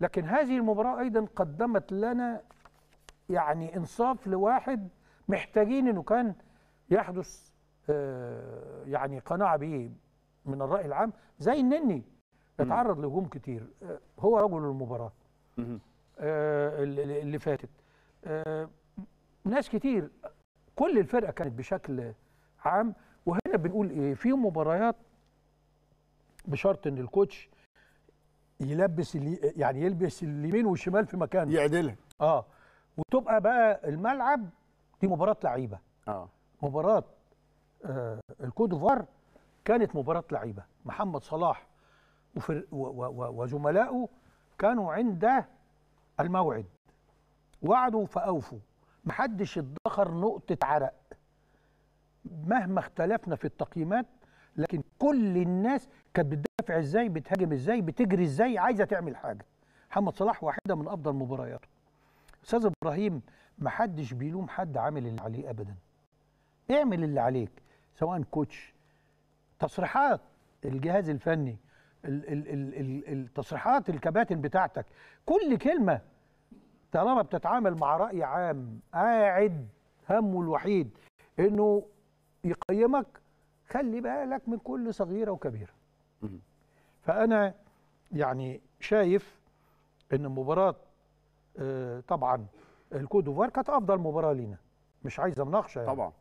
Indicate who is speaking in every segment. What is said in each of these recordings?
Speaker 1: لكن هذه المباراة أيضا قدمت لنا يعني إنصاف لواحد محتاجين إنه كان يحدث آه، يعني قناعة به من الرأي العام زي النني اتعرض لهجوم كتير آه، هو رجل المباراة آه، اللي فاتت ناس كتير كل الفرقة كانت بشكل عام وهنا بنقول إيه في مباريات بشرط إن الكوتش يلبس اللي يعني يلبس اليمين والشمال في مكانه يعدلها اه وتبقى بقى الملعب دي مباراه لعيبه اه مباراه آه الكوت ديفوار كانت مباراه لعيبه محمد صلاح وزملائه كانوا عند الموعد وعدوا فاوفوا محدش ادخر نقطه عرق مهما اختلفنا في التقييمات لكن كل الناس كانت بتدافع ازاي بتهاجم ازاي بتجري ازاي عايزه تعمل حاجه محمد صلاح واحده من افضل مبارياته استاذ ابراهيم ما حدش بيلوم حد عامل اللي عليه ابدا اعمل اللي عليك سواء كوتش تصريحات الجهاز الفني التصريحات الكباتن بتاعتك كل كلمه طالما بتتعامل مع راي عام قاعد همه الوحيد انه يقيمك خلي بالك من كل صغيره وكبيره فانا يعني شايف ان مباراه آه، طبعا الكودوفار كانت افضل مباراه لينا مش عايزه مناقشه يعني. طبعا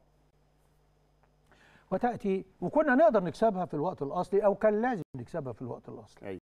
Speaker 1: وتاتي وكنا نقدر نكسبها في الوقت الاصلي او كان لازم نكسبها في الوقت الاصلي أي.